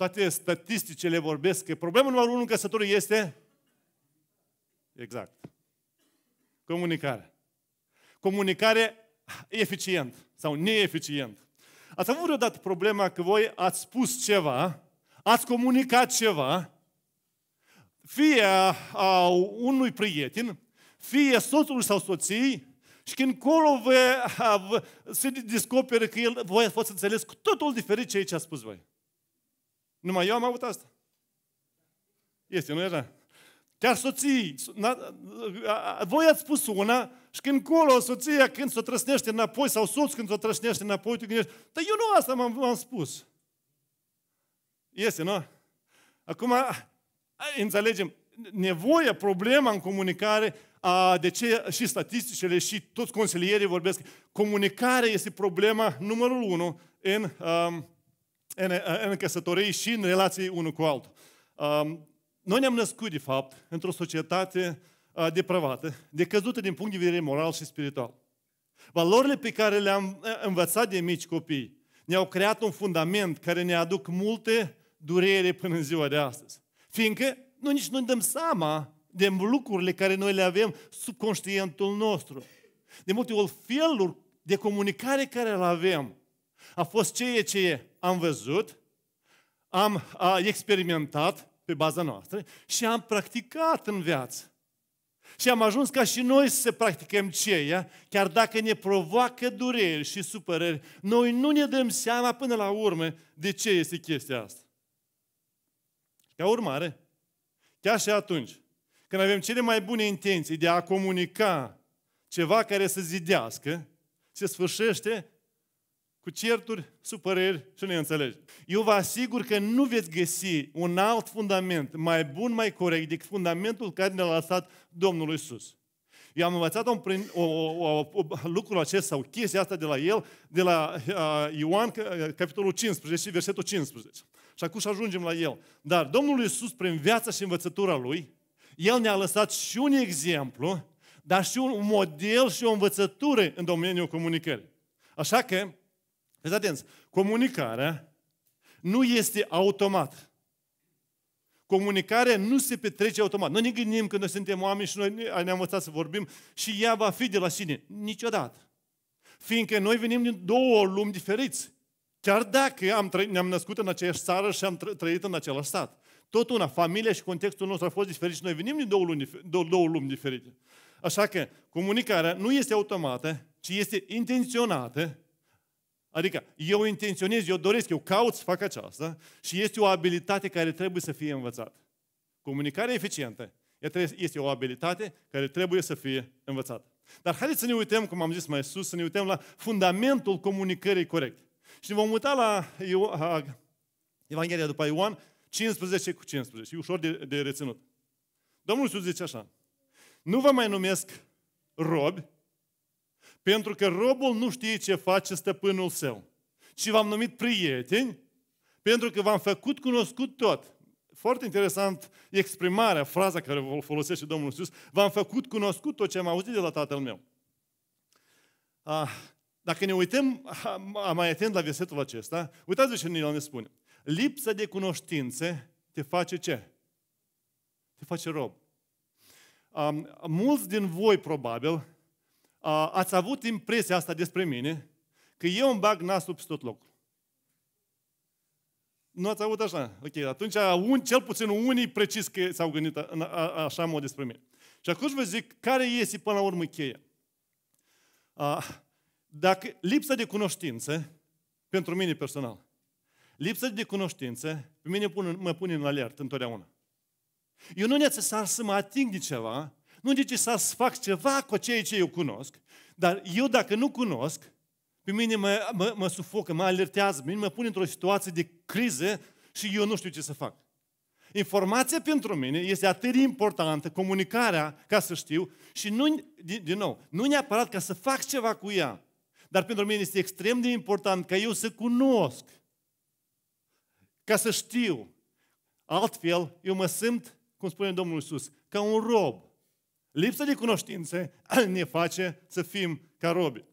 Toate statisticele vorbesc că problema numărul unu în căsătorie este exact. Comunicare. Comunicare eficient sau neeficient. Ați avut vreodată problema că voi ați spus ceva, ați comunicat ceva, fie a unui prieten, fie soțului sau soției, și când colo vă, vă, se descoperă că el, voi ați fost înțeles cu totul diferit ce aici a spus voi. Numai eu am avut asta. Este, nu era? Chiar soții. Voi ați spus una și când colo soția când s-o trăsnește înapoi sau soț când s-o trăsnește înapoi, tu gândești, dar eu nu asta m-am, m-am spus. Este, nu? Acum, înțelegem, nevoia, problema în comunicare, a, de ce și statisticile și toți consilierii vorbesc, comunicarea este problema numărul unu în um, în, în căsătorii și în relații unul cu altul. Um, noi ne-am născut, de fapt, într-o societate uh, depravată, decăzută din punct de vedere moral și spiritual. Valorile pe care le-am uh, învățat de mici copii ne-au creat un fundament care ne aduc multe durere până în ziua de astăzi. Fiindcă noi nici nu dăm seama de lucrurile care noi le avem subconștientul nostru. De multe ori felul de comunicare care îl avem a fost ce e ce e am văzut, am a, experimentat pe baza noastră și am practicat în viață. Și am ajuns ca și noi să practicăm ceea, chiar dacă ne provoacă dureri și supărări, noi nu ne dăm seama până la urmă de ce este chestia asta. Ca urmare, chiar și atunci, când avem cele mai bune intenții de a comunica ceva care să zidească, se sfârșește cu certuri, supărări și neînțelegi. Eu vă asigur că nu veți găsi un alt fundament mai bun, mai corect decât fundamentul care ne-a lăsat Domnul Isus. Eu am învățat o, o, o, o, lucrul acesta, o chestie asta de la el, de la uh, Ioan, capitolul 15 și versetul 15. Și acum și ajungem la el. Dar Domnul Isus, prin viața și învățătura Lui, El ne-a lăsat și un exemplu, dar și un model și o învățătură în domeniul comunicării. Așa că Fiți atenți, comunicarea nu este automat. Comunicarea nu se petrece automat. Noi ne gândim când noi suntem oameni și noi ne-am învățat să vorbim și ea va fi de la sine. Niciodată. Fiindcă noi venim din două lumi diferiți. Chiar dacă am ne-am născut în aceeași țară și am trăit în același stat. Tot una, familia și contextul nostru a fost diferit și noi venim din două lumi, două, două lumi diferite. Așa că comunicarea nu este automată, ci este intenționată Adică eu intenționez, eu doresc, eu caut să fac aceasta și este o abilitate care trebuie să fie învățată. Comunicarea eficientă este o abilitate care trebuie să fie învățată. Dar haideți să ne uităm, cum am zis mai sus, să ne uităm la fundamentul comunicării corecte. Și ne vom muta la Evanghelia după Ioan 15 cu 15. E ușor de, de reținut. Domnul Iisus zice așa. Nu vă mai numesc robi, pentru că robul nu știe ce face stăpânul său. Și v-am numit prieteni, pentru că v-am făcut cunoscut tot. Foarte interesant exprimarea, fraza care o folosește Domnul Iisus. V-am făcut cunoscut tot ce am auzit de la tatăl meu. Ah, dacă ne uităm mai atent la versetul acesta, uitați-vă ce ne spune. Lipsa de cunoștințe te face ce? Te face rob. Mulți din voi, probabil, ați avut impresia asta despre mine, că eu îmi bag nasul pe tot locul. Nu ați avut așa? Ok, atunci un, cel puțin unii precis că s-au gândit a, a, așa mod despre mine. Și acum vă zic, care iese până la urmă cheia? A, dacă lipsa de cunoștință, pentru mine personal, lipsa de cunoștință pe mine pun, mă pune în alert întotdeauna. Eu nu necesar să mă ating de ceva nu zice să fac ceva cu ceea ce eu cunosc, dar eu dacă nu cunosc, pe mine mă, mă, mă sufocă, mă alertează, mine mă pune într-o situație de criză și eu nu știu ce să fac. Informația pentru mine este atât de importantă, comunicarea, ca să știu, și nu, din, din nou, nu neapărat ca să fac ceva cu ea, dar pentru mine este extrem de important ca eu să cunosc, ca să știu. Altfel, eu mă simt, cum spune Domnul Iisus, ca un rob Lipsa de cunoștințe ne face să fim ca robi.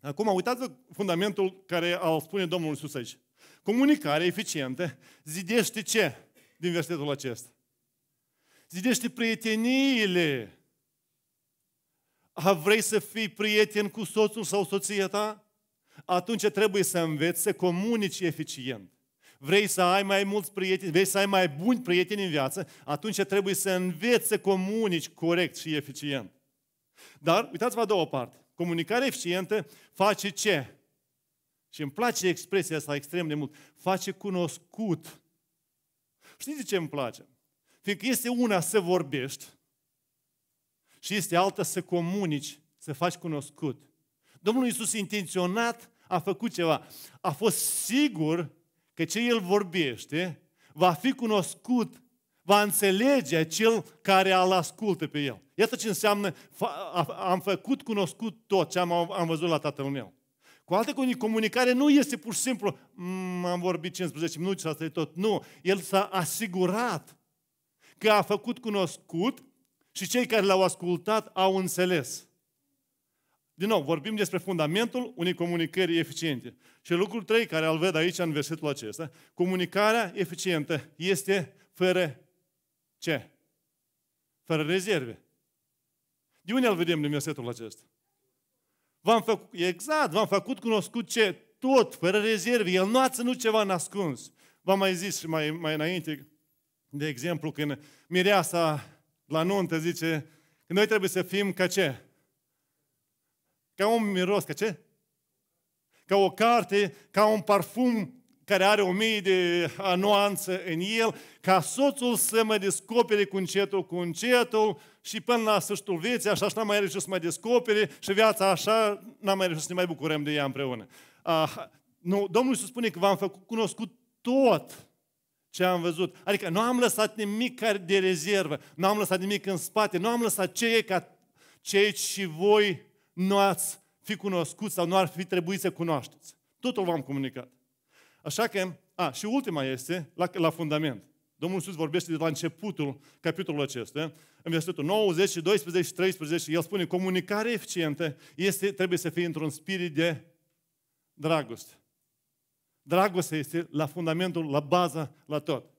Acum, uitați-vă fundamentul care îl spune Domnul Iisus aici. Comunicarea eficientă zidește ce din versetul acesta? Zidește prieteniile. A vrei să fii prieten cu soțul sau soția ta? Atunci trebuie să înveți să comunici eficient vrei să ai mai mulți prieteni, vrei să ai mai buni prieteni în viață, atunci trebuie să înveți să comunici corect și eficient. Dar uitați-vă a doua parte. Comunicarea eficientă face ce? Și îmi place expresia asta extrem de mult. Face cunoscut. Știți de ce îmi place? Fiindcă este una să vorbești și este alta să comunici, să faci cunoscut. Domnul Iisus intenționat a făcut ceva. A fost sigur că ce el vorbește va fi cunoscut, va înțelege acel care îl ascultă pe el. Iată ce înseamnă, am făcut cunoscut tot ce am, am văzut la tatăl meu. Cu alte cuvinte, comunicare nu este pur și simplu, mm, am vorbit 15 minute și asta e tot. Nu, el s-a asigurat că a făcut cunoscut și cei care l-au ascultat au înțeles. Din nou, vorbim despre fundamentul unei comunicări eficiente. Și lucrul 3, care îl văd aici în versetul acesta, comunicarea eficientă este fără ce? Fără rezerve. De unde îl vedem din versetul acesta? V-am făcut, exact, v-am făcut cunoscut ce? Tot, fără rezerve. El nu a ținut ceva nascuns. V-am mai zis și mai, mai înainte, de exemplu, când mireasa la nuntă zice, că noi trebuie să fim ca ce? Ca un miros, ca ce? Ca o carte, ca un parfum care are o mie de nuanțe în el, ca soțul să mă descopere cu încetul, cu încetul și până la sfârșitul vieții, așa și n-am mai reușit să mă descopere și viața așa n-am mai reușit să ne mai bucurăm de ea împreună. Ah, nu, Domnul Iisus spune că v-am făcut cunoscut tot ce am văzut. Adică nu am lăsat nimic de rezervă, nu am lăsat nimic în spate, nu am lăsat e ca cei și voi nu ați fi cunoscut sau nu ar fi trebuit să cunoașteți. Totul v-am comunicat. Așa că, a, și ultima este la, la fundament. Domnul Iisus vorbește de la începutul capitolului acesta, în versetul 90, 12 și 13, el spune, comunicare eficientă este, trebuie să fie într-un spirit de dragoste. Dragostea este la fundamentul, la baza, la tot.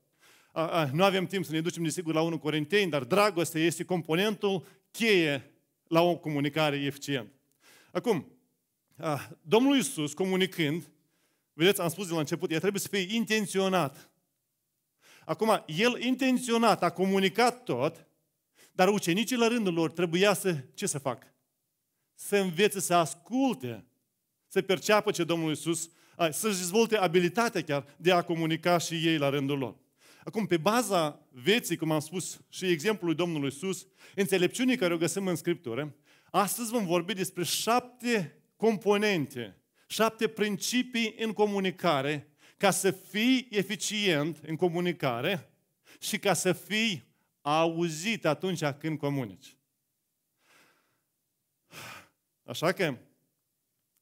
A, a, nu avem timp să ne ducem, desigur, la unul Corinteni, dar dragostea este componentul cheie la o comunicare eficientă. Acum, Domnul Iisus comunicând, vedeți, am spus de la început, el trebuie să fie intenționat. Acum, el intenționat a comunicat tot, dar ucenicii la rândul lor trebuia să, ce să facă? Să învețe, să asculte, să perceapă ce Domnul Iisus, să-și dezvolte abilitatea chiar de a comunica și ei la rândul lor. Acum, pe baza vieții, cum am spus, și exemplului Domnului Isus, înțelepciunii care o găsim în Scriptură, astăzi vom vorbi despre șapte componente, șapte principii în comunicare, ca să fii eficient în comunicare și ca să fii auzit atunci când comunici. Așa că,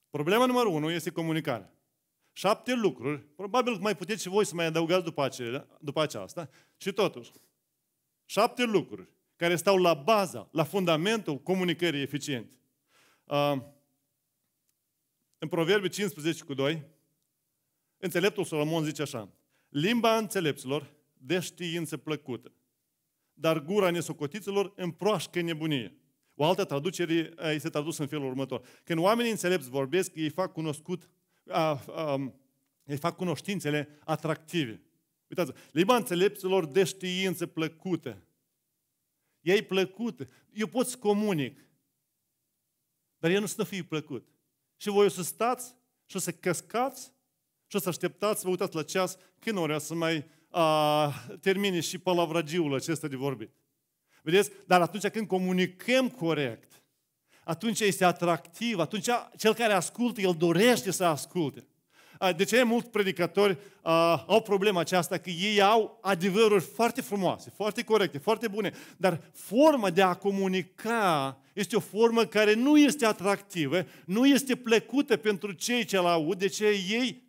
problema numărul unu este comunicarea. Șapte lucruri, probabil mai puteți și voi să mai adăugați după, acelea, după aceasta, și totuși, șapte lucruri care stau la baza, la fundamentul comunicării eficiente. În Proverbe 15 cu 2, înțeleptul Solomon zice așa, Limba înțelepților de știință plăcută, dar gura nesocotiților împroașcă nebunie. O altă traducere este tradusă în felul următor. Când oamenii înțelepți vorbesc, ei fac cunoscut a, a, îi fac cunoștințele atractive. Uitați, limba înțelepților de știință plăcută. Ei plăcută. Eu pot să comunic, dar eu nu sunt fiu plăcut. Și voi o să stați și o să căscați și o să așteptați, vă uitați la ceas, când ori să mai a, termine și palavragiul acesta de vorbit. Vedeți? Dar atunci când comunicăm corect, atunci este atractiv, atunci cel care ascultă, el dorește să asculte. De ce mulți predicatori uh, au problema aceasta că ei au adevăruri foarte frumoase, foarte corecte, foarte bune, dar forma de a comunica este o formă care nu este atractivă, nu este plăcută pentru cei ce-l aud, de ce ei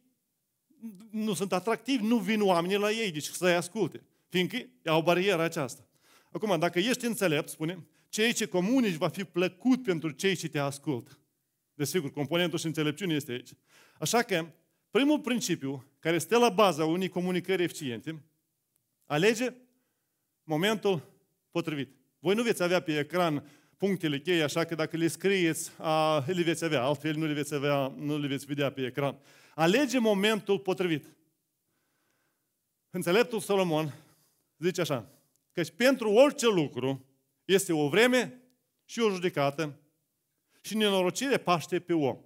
nu sunt atractivi, nu vin oamenii la ei, deci să-i asculte, fiindcă au bariera aceasta. Acum, dacă ești înțelept, spune, cei ce comunici va fi plăcut pentru cei ce te ascultă. Desigur, componentul și înțelepciunii este aici. Așa că, primul principiu care stă la baza unei comunicări eficiente, alege momentul potrivit. Voi nu veți avea pe ecran punctele cheie, așa că dacă le scrieți, a, le veți avea, altfel nu le veți, avea, nu le veți vedea pe ecran. Alege momentul potrivit. Înțeleptul Solomon zice așa, că pentru orice lucru este o vreme și o judecată și nenorocire paște pe om.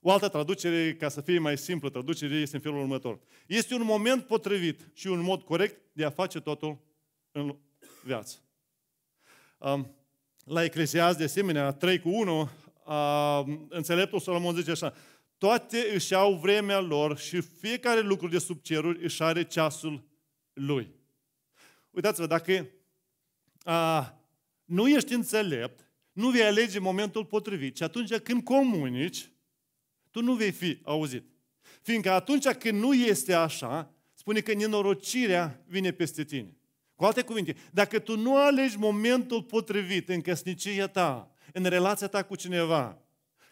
O altă traducere, ca să fie mai simplă traducere, este în felul următor. Este un moment potrivit și un mod corect de a face totul în viață. La Eclesiast de asemenea, 3 cu 1, înțeleptul Solomon zice așa, toate își au vremea lor și fiecare lucru de sub ceruri își are ceasul lui. Uitați-vă, dacă a, nu ești înțelept, nu vei alege momentul potrivit și atunci când comunici, tu nu vei fi auzit. Fiindcă atunci când nu este așa, spune că nenorocirea vine peste tine. Cu alte cuvinte, dacă tu nu alegi momentul potrivit în căsnicia ta, în relația ta cu cineva,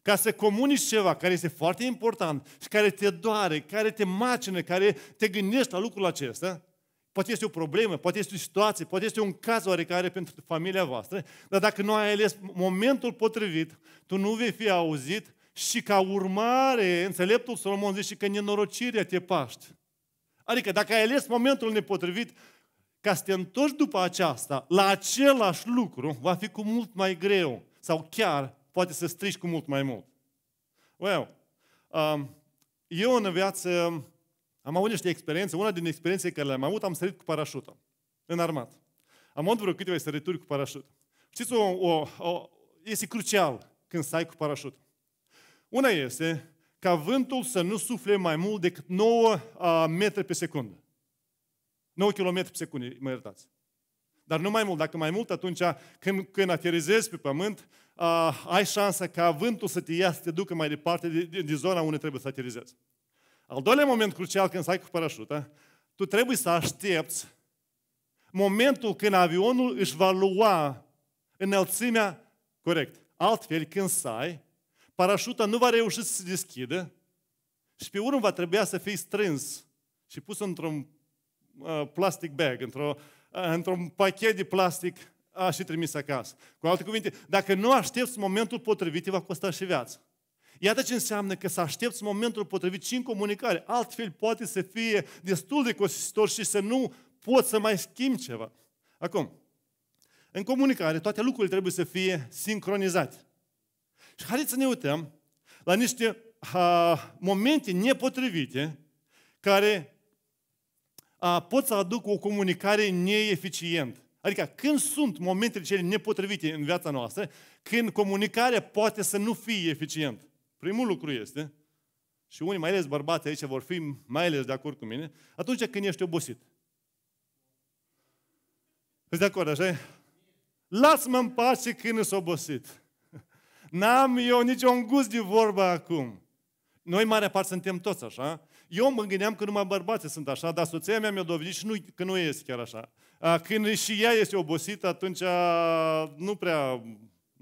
ca să comunici ceva care este foarte important și care te doare, care te macină, care te gândești la lucrul acesta, Poate este o problemă, poate este o situație, poate este un caz oarecare pentru familia voastră, dar dacă nu ai ales momentul potrivit, tu nu vei fi auzit și ca urmare, înțeleptul Solomon zice că nenorocirea te paște. Adică dacă ai ales momentul nepotrivit, ca să te întorci după aceasta la același lucru, va fi cu mult mai greu sau chiar poate să strici cu mult mai mult. Well, um, eu în viață am avut niște experiențe, una din experiențe care le-am avut, am sărit cu parașută, în armat. Am avut vreo câteva sărituri cu parașut. Știți, o, o, o, este crucial când stai cu parașut. Una este ca vântul să nu sufle mai mult decât 9 a, metri pe secundă. 9 km pe secundă, mă iertați. Dar nu mai mult. Dacă mai mult, atunci când, când aterizezi pe pământ, a, ai șansa ca vântul să te ia, să te ducă mai departe de, de, de zona unde trebuie să aterizezi. Al doilea moment crucial când stai cu parașuta, tu trebuie să aștepți momentul când avionul își va lua înălțimea corect. Altfel, când sai, parașuta nu va reuși să se deschidă și pe urmă va trebui să fii strâns și pus într-un uh, plastic bag, într-o, uh, într-un pachet de plastic și trimis acasă. Cu alte cuvinte, dacă nu aștepți momentul potrivit, va costa și viața. Iată ce înseamnă că să aștepți momentul potrivit și în comunicare. Altfel poate să fie destul de costisitor și să nu poți să mai schimbi ceva. Acum, în comunicare, toate lucrurile trebuie să fie sincronizate. Și haideți să ne uităm la niște uh, momente nepotrivite care uh, pot să aducă o comunicare neeficientă. Adică când sunt momentele cele nepotrivite în viața noastră, când comunicarea poate să nu fie eficientă. Primul lucru este, și unii, mai ales bărbați aici, vor fi mai ales de acord cu mine, atunci când ești obosit. Ești de acord, așa Las-mă în pace când ești obosit. N-am eu niciun gust de vorbă acum. Noi, mare parte, suntem toți așa. Eu mă gândeam că numai bărbații sunt așa, dar soția mea mi-a dovedit și nu, că nu este chiar așa. Când și ea este obosită, atunci nu prea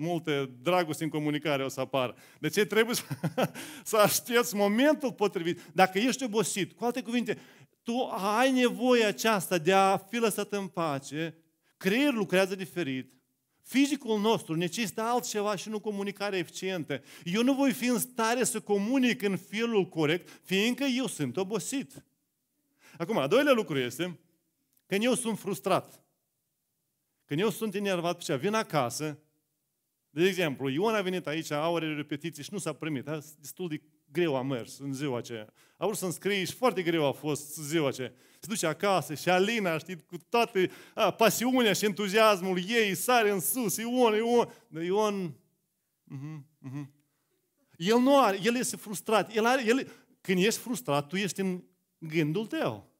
multe dragoste în comunicare o să apară. De ce trebuie să, să aștepți momentul potrivit? Dacă ești obosit, cu alte cuvinte, tu ai nevoie aceasta de a fi lăsat în pace, creierul lucrează diferit, Fizicul nostru necesită altceva și nu comunicare eficientă. Eu nu voi fi în stare să comunic în felul corect, fiindcă eu sunt obosit. Acum, a doilea lucru este, când eu sunt frustrat, când eu sunt enervat pe cea, vin acasă de exemplu, Ion a venit aici, are repetiții și nu s-a primit. A destul de greu a mers în ziua aceea. A vrut să-mi scrie și foarte greu a fost ziua aceea. Se duce acasă și Alina, știi, cu toată a, pasiunea și entuziasmul ei, sare în sus, Ion, Ion. Dar Ion... Uh-huh, mhm, mhm. uh-huh. El nu are, el este frustrat. El are, el, când ești frustrat, tu ești în gândul tău.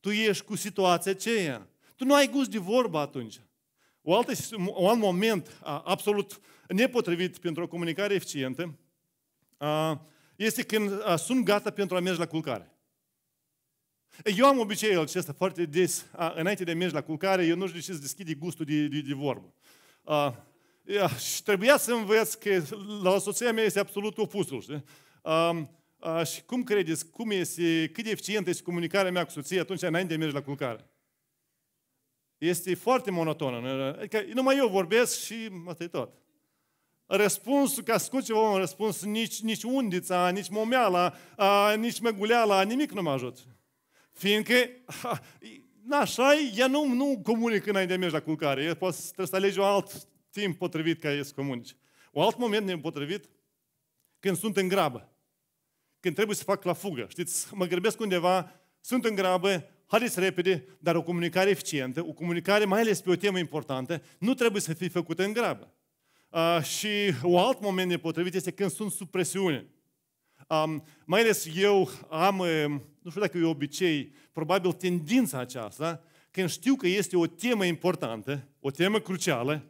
Tu ești cu situația aceea. Tu nu ai gust de vorbă atunci. O altă, un alt moment absolut nepotrivit pentru o comunicare eficientă este când sunt gata pentru a merge la culcare. Eu am obiceiul acesta foarte des, înainte de a merge la culcare, eu nu știu de ce să deschide gustul de, de, de vorbă. Și trebuia să învăț că la soția mea este absolut opusul, știi? Și cum credeți, cum este, cât de eficientă este comunicarea mea cu soția atunci înainte de a merge la culcare? este foarte monotonă. Adică numai eu vorbesc și asta e tot. Răspunsul, ca scut ceva un răspuns, nici, nici undița, nici momeala, a, nici măguleala, nimic nu mă ajută. Fiindcă, așa așa ea nu, nu comunică înainte de mergi la culcare. El poate, trebuie să alegi un alt timp potrivit ca ei să comunice. Un alt moment nepotrivit, când sunt în grabă. Când trebuie să fac la fugă. Știți, mă grăbesc undeva, sunt în grabă, haideți repede, dar o comunicare eficientă, o comunicare mai ales pe o temă importantă, nu trebuie să fie făcută în grabă. Uh, și un alt moment nepotrivit este când sunt sub presiune. Um, mai ales eu am, nu știu dacă e obicei, probabil tendința aceasta, când știu că este o temă importantă, o temă crucială,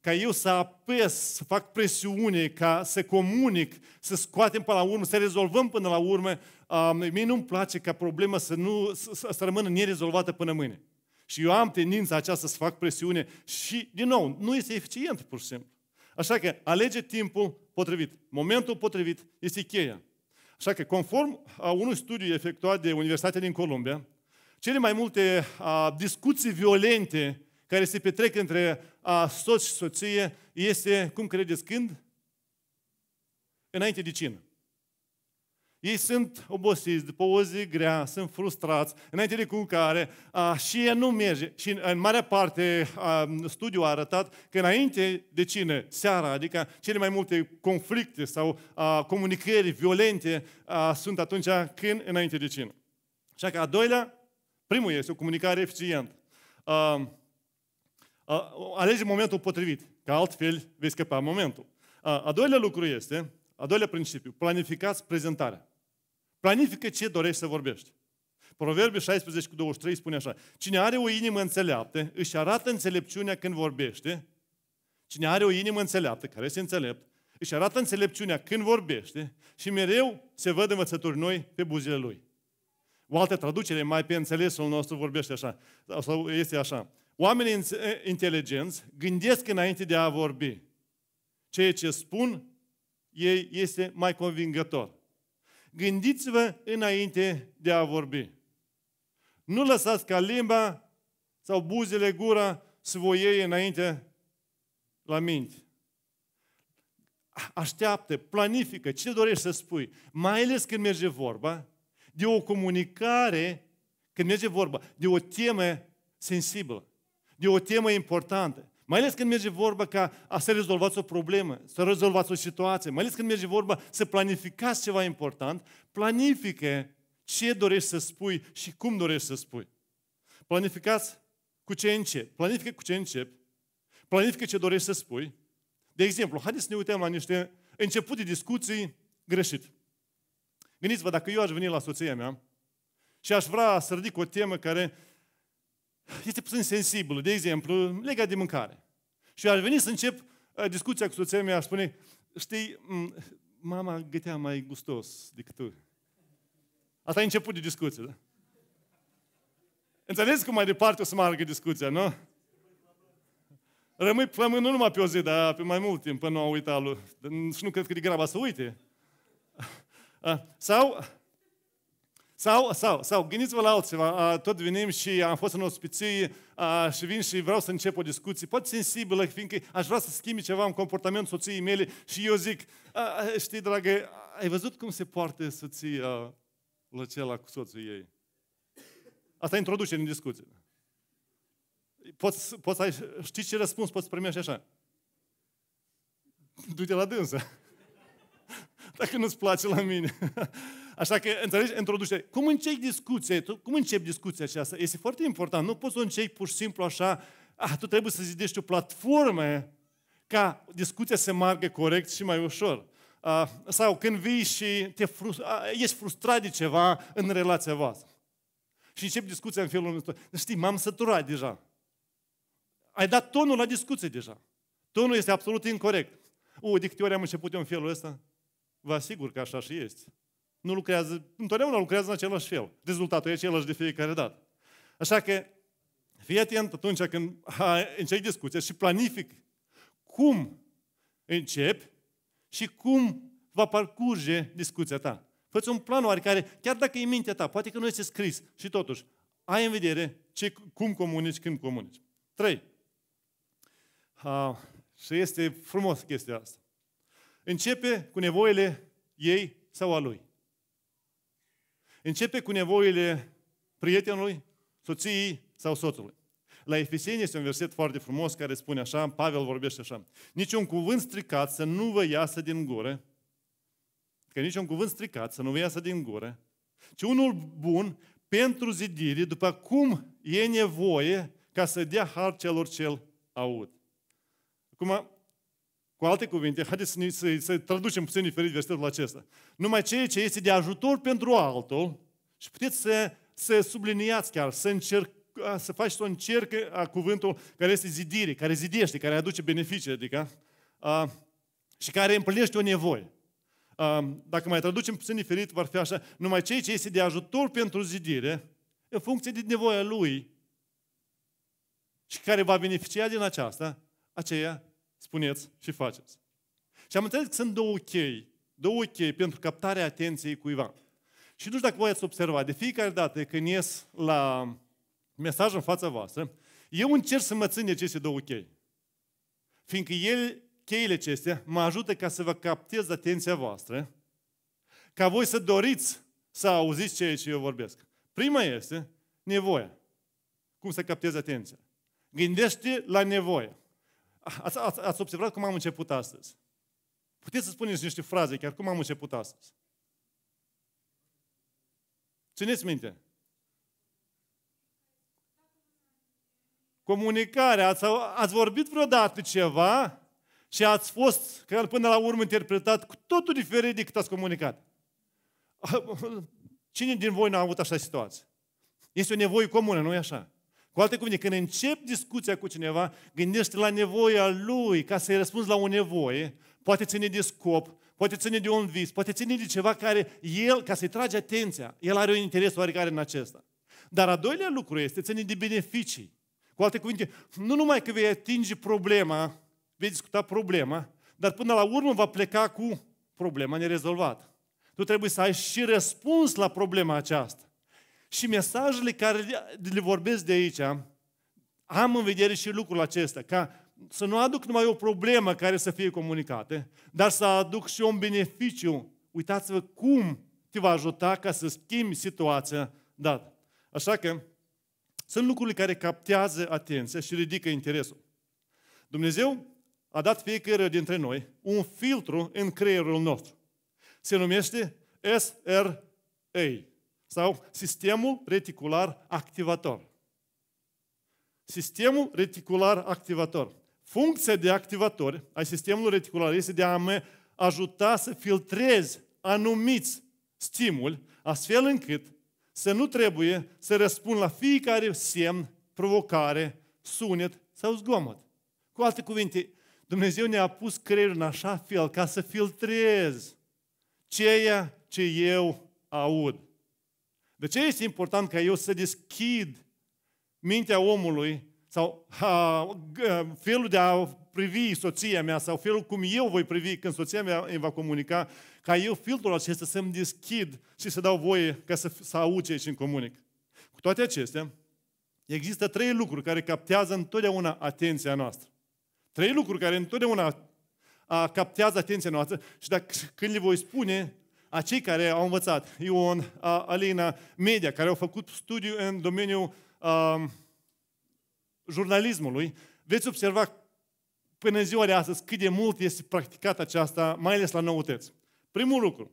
ca eu să apes, să fac presiune, ca să comunic, să scoatem până la urmă, să rezolvăm până la urmă. Uh, mie nu-mi place ca problema să, nu, să, să rămână nerezolvată până mâine. Și eu am tendința aceasta să fac presiune și, din nou, nu este eficient, pur și simplu. Așa că alege timpul potrivit. Momentul potrivit este cheia. Așa că, conform a unui studiu efectuat de Universitatea din Columbia, cele mai multe a, discuții violente care se petrec între a soț și soție este, cum credeți, când? Înainte de cină. Ei sunt obosiți după o zi grea, sunt frustrați, înainte de culcare a, și ea nu merge. Și în, în mare parte a, studiul a arătat că înainte de cine? Seara, adică cele mai multe conflicte sau a, comunicări violente a, sunt atunci când înainte de cine. Așa că a doilea, primul este o comunicare eficientă. A, alege momentul potrivit, că altfel vei scăpa momentul. A doilea lucru este, a doilea principiu, planificați prezentarea. Planifică ce dorești să vorbești. Proverbe 16 cu 23 spune așa, cine are o inimă înțeleaptă, își arată înțelepciunea când vorbește, cine are o inimă înțeleaptă, care este înțelept, își arată înțelepciunea când vorbește și mereu se văd învățături noi pe buzile lui. O altă traducere, mai pe înțelesul nostru, vorbește așa, sau este așa. Oamenii eh, inteligenți gândesc înainte de a vorbi. Ceea ce spun ei este mai convingător. Gândiți-vă înainte de a vorbi. Nu lăsați ca limba sau buzele, gura să vă iei înainte la minte. Așteaptă, planifică ce dorești să spui. Mai ales când merge vorba de o comunicare, când merge vorba de o temă sensibilă de o temă importantă. Mai ales când merge vorba ca a să rezolvați o problemă, să rezolvați o situație, mai ales când merge vorba să planificați ceva important, planifică ce dorești să spui și cum dorești să spui. Planificați cu ce încep. Planifică cu ce încep. Planifică ce dorești să spui. De exemplu, haideți să ne uităm la niște început de discuții greșit. Gândiți-vă, dacă eu aș veni la soția mea și aș vrea să ridic o temă care este puțin sensibil, de exemplu, legat de mâncare. Și aș veni să încep uh, discuția cu soția mea, aș spune, știi, mama gătea mai gustos decât tu. Asta e început de discuție, da? Înțelegeți cum mai departe o să meargă discuția, nu? Rămâi plămân nu numai pe o zi, dar pe mai mult timp, până nu a uitat lui. Și deci nu cred că de graba să uite. Sau sau, sau, sau, gândiți-vă la altceva, tot venim și am fost în ospiție și vin și vreau să încep o discuție, poate sensibilă, fiindcă aș vrea să schimbi ceva în comportamentul soției mele și eu zic, știi, dragă, ai văzut cum se poartă soția la cela cu soțul ei? Asta e introducere în discuție. Poți, poți ai, știi ce răspuns poți primi așa? Du-te la dânsă. Dacă nu-ți place la mine. Așa că, înțelegi, introduce. Cum începi discuția? Tu, cum începi discuția aceasta? Este foarte important. Nu poți să o începi pur și simplu așa. Ah, tu trebuie să zidești o platformă ca discuția să margă corect și mai ușor. Ah, sau când vii și te frust- ah, ești frustrat de ceva în relația voastră. Și începi discuția în felul următor. Știi, m-am săturat deja. Ai dat tonul la discuție deja. Tonul este absolut incorrect. O de câte ori am început eu în felul ăsta? Vă asigur că așa și este nu lucrează, întotdeauna lucrează în același fel. Rezultatul e același de fiecare dată. Așa că fii atent atunci când începi discuția și planific cum începi și cum va parcurge discuția ta. Făți un plan oarecare, chiar dacă e mintea ta, poate că nu este scris și totuși, ai în vedere ce, cum comunici, când comunici. 3. Uh, și este frumos chestia asta. Începe cu nevoile ei sau a lui. Începe cu nevoile prietenului, soției sau soțului. La Efeseni este un verset foarte frumos care spune așa, Pavel vorbește așa, niciun cuvânt stricat să nu vă iasă din gură, că niciun cuvânt stricat să nu vă iasă din gură, ci unul bun pentru zidire, după cum e nevoie ca să dea har celor ce-l aud. Acum, cu alte cuvinte, haideți să, să, să traducem puțin diferit versetul acesta. Numai ceea ce este de ajutor pentru altul, și puteți să, să subliniați chiar, să încerc, să faci să o a cuvântul care este zidire, care zidește, care aduce beneficii, adică, a, și care împlinește o nevoie. A, dacă mai traducem puțin diferit, va fi așa, numai ceea ce este de ajutor pentru zidire, în funcție de nevoia lui, și care va beneficia din aceasta, aceea spuneți și faceți. Și am înțeles că sunt două chei, două chei pentru captarea atenției cuiva. Și nu știu dacă voi ați observat, de fiecare dată când ies la mesaj în fața voastră, eu încerc să mă țin de aceste două chei. Fiindcă el, cheile acestea mă ajută ca să vă captez atenția voastră, ca voi să doriți să auziți ceea ce eu vorbesc. Prima este nevoia. Cum să captezi atenția? Gândește la nevoie. Ați, ați, ați observat cum am început astăzi? Puteți să spuneți niște fraze, chiar cum am început astăzi. Țineți minte? Comunicarea. Ați, ați vorbit vreodată ceva și ați fost, că până la urmă, interpretat cu totul diferit decât ați comunicat. Cine din voi nu a avut așa situație? Este o nevoie comună, nu e așa? Cu alte cuvinte, când începi discuția cu cineva, gândește la nevoia lui ca să-i răspunzi la o nevoie, poate ține de scop, poate ține de un vis, poate ține de ceva care el, ca să-i trage atenția, el are un interes oarecare în acesta. Dar a doilea lucru este, ține de beneficii. Cu alte cuvinte, nu numai că vei atinge problema, vei discuta problema, dar până la urmă va pleca cu problema nerezolvată. Tu trebuie să ai și răspuns la problema aceasta. Și mesajele care le vorbesc de aici, am în vedere și lucrul acesta, ca să nu aduc numai o problemă care să fie comunicată, dar să aduc și un beneficiu. Uitați-vă cum te va ajuta ca să schimbi situația dată. Așa că sunt lucruri care captează atenția și ridică interesul. Dumnezeu a dat fiecare dintre noi un filtru în creierul nostru. Se numește SRA. Sau sistemul reticular activator. Sistemul reticular activator. Funcția de activator ai sistemului reticular este de a mă ajuta să filtrez anumiți stimuli, astfel încât să nu trebuie să răspund la fiecare semn, provocare, sunet sau zgomot. Cu alte cuvinte, Dumnezeu ne-a pus creierul în așa fel ca să filtrez ceea ce eu aud. De ce este important ca eu să deschid mintea omului sau a, felul de a privi soția mea sau felul cum eu voi privi când soția mea îmi va comunica, ca eu filtrul acesta să-mi deschid și să dau voie ca să, să aud ce îmi comunic. Cu toate acestea, există trei lucruri care captează întotdeauna atenția noastră. Trei lucruri care întotdeauna a, captează atenția noastră și dacă, când le voi spune, acei care au învățat, Ion, Alina, media, care au făcut studiu în domeniul uh, jurnalismului, veți observa până în ziua de astăzi cât de mult este practicat aceasta, mai ales la noutăți. Primul lucru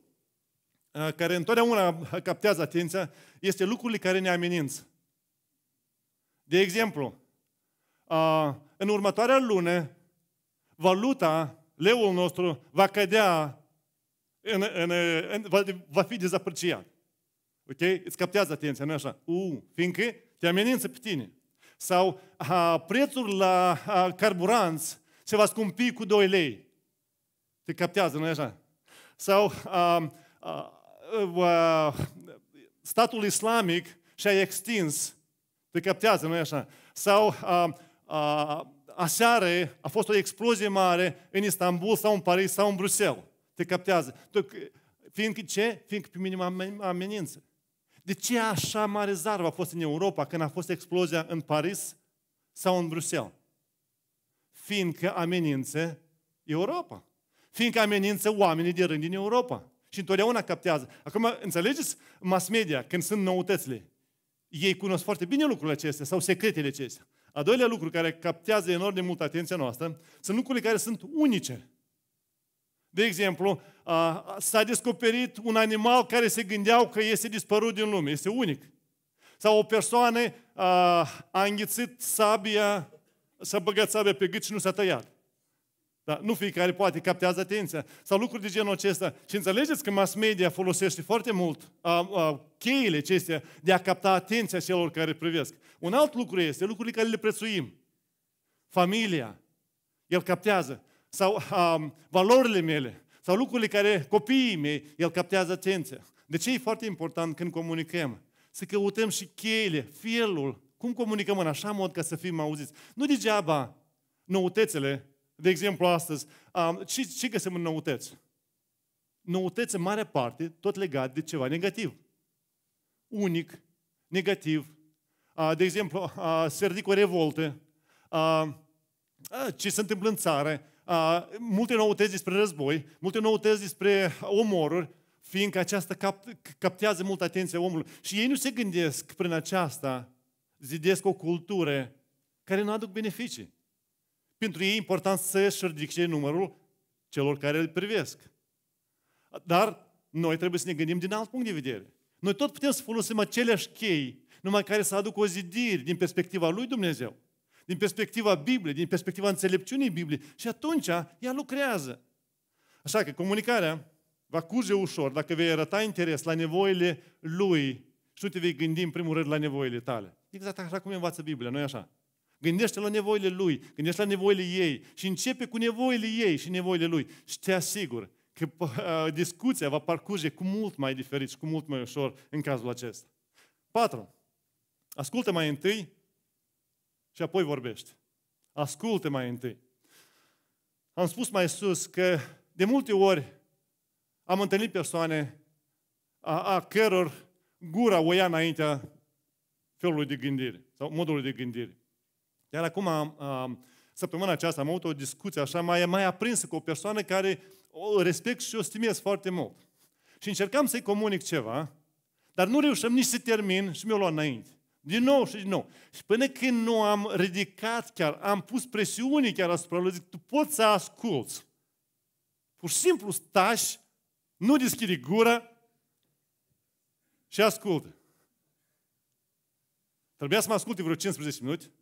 uh, care întotdeauna captează atenția este lucrurile care ne amenință. De exemplu, uh, în următoarea lună, valuta, leul nostru, va cădea în, în, în, va, va fi dezapreciat. Ok? Îți captează atenția, nu așa? U, fiindcă te amenință pe tine. Sau a, prețul la a, carburanți se va scumpi cu 2 lei. Te captează, nu așa? Sau a, a, a, statul islamic și-a extins. Te captează, nu așa? Sau a, a, aseară a fost o explozie mare în Istanbul sau în Paris sau în Bruxelles te captează. fiindcă ce? Fiindcă pe minim amenință. De ce așa mare zarvă a fost în Europa când a fost explozia în Paris sau în Bruxelles? Fiindcă amenință Europa. Fiindcă amenință oamenii de rând din Europa. Și întotdeauna captează. Acum, înțelegeți? Mass media, când sunt noutățile, ei cunosc foarte bine lucrurile acestea sau secretele acestea. A doilea lucru care captează enorm de mult atenția noastră sunt lucrurile care sunt unice. De exemplu, s-a descoperit un animal care se gândeau că este dispărut din lume, este unic. Sau o persoană a înghițit sabia, s-a băgat sabia pe gât și nu s-a tăiat. Da? Nu fiecare poate, captează atenția. Sau lucruri de genul acesta. Și înțelegeți că mass media folosește foarte mult a, a, cheile acestea de a capta atenția celor care privesc. Un alt lucru este lucrurile care le prețuim. Familia. El captează sau um, valorile mele, sau lucrurile care copiii mei, el captează atenția. De ce e foarte important când comunicăm? Să căutăm și cheile, fielul. cum comunicăm în așa mod ca să fim auziți. Nu degeaba noutățele, de exemplu astăzi, um, ce, ce găsim în noutăți? Noutăți în mare parte tot legat de ceva negativ. Unic, negativ, uh, de exemplu, uh, se ridică o revoltă, uh, ce se întâmplă în țară, multe noutăți despre război, multe noutăți despre omoruri, fiindcă aceasta cap- captează mult atenția omului. Și ei nu se gândesc prin aceasta, zidesc o cultură care nu aduc beneficii. Pentru ei e important să-și ridice numărul celor care îl privesc. Dar noi trebuie să ne gândim din alt punct de vedere. Noi tot putem să folosim aceleași chei, numai care să aducă o zidire din perspectiva lui Dumnezeu din perspectiva Bibliei, din perspectiva înțelepciunii Bibliei. Și atunci ea lucrează. Așa că comunicarea va curge ușor dacă vei arăta interes la nevoile lui și nu te vei gândi în primul rând la nevoile tale. Exact așa cum învață Biblia, nu așa? Gândește la nevoile lui, gândește la nevoile ei și începe cu nevoile ei și nevoile lui. Și te asigur că discuția va parcurge cu mult mai diferit și cu mult mai ușor în cazul acesta. 4. Ascultă mai întâi și apoi vorbește. Ascultă mai întâi. Am spus mai sus că de multe ori am întâlnit persoane a, a căror gura o ia înaintea felului de gândire sau modului de gândire. Iar acum, a, am, săptămâna aceasta, am avut o discuție așa mai, mai aprinsă cu o persoană care o respect și o stimez foarte mult. Și încercam să-i comunic ceva, dar nu reușeam nici să termin și mi-o luam înainte. Din nou și din nou. Și până când nu am ridicat chiar, am pus presiune chiar asupra lui, zic, tu poți să asculți. Pur și simplu stași, nu deschide gura și ascultă. Trebuia să mă asculte vreo 15 minute,